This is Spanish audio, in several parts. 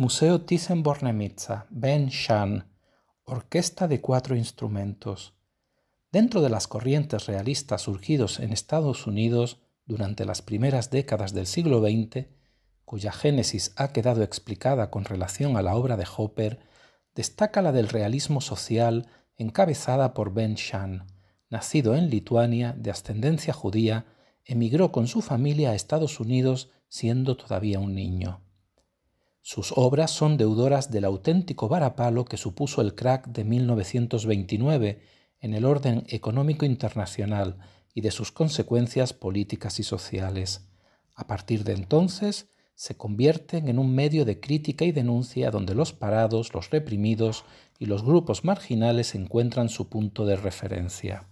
Museo Thyssen-Bornemisza, Ben Shan, orquesta de cuatro instrumentos. Dentro de las corrientes realistas surgidos en Estados Unidos durante las primeras décadas del siglo XX, cuya génesis ha quedado explicada con relación a la obra de Hopper, destaca la del realismo social encabezada por Ben Shan. Nacido en Lituania, de ascendencia judía, emigró con su familia a Estados Unidos siendo todavía un niño. Sus obras son deudoras del auténtico varapalo que supuso el crack de 1929 en el orden económico internacional y de sus consecuencias políticas y sociales. A partir de entonces, se convierten en un medio de crítica y denuncia donde los parados, los reprimidos y los grupos marginales encuentran su punto de referencia.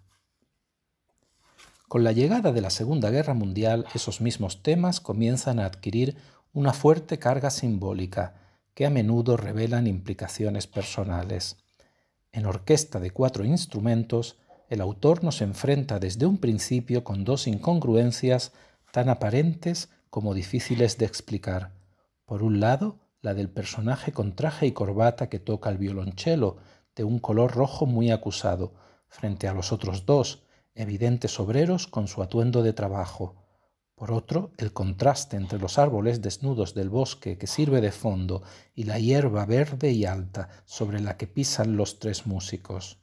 Con la llegada de la Segunda Guerra Mundial, esos mismos temas comienzan a adquirir una fuerte carga simbólica que a menudo revelan implicaciones personales. En orquesta de cuatro instrumentos, el autor nos enfrenta desde un principio con dos incongruencias tan aparentes como difíciles de explicar. Por un lado, la del personaje con traje y corbata que toca el violonchelo, de un color rojo muy acusado, frente a los otros dos, evidentes obreros con su atuendo de trabajo. Por otro, el contraste entre los árboles desnudos del bosque que sirve de fondo y la hierba verde y alta sobre la que pisan los tres músicos.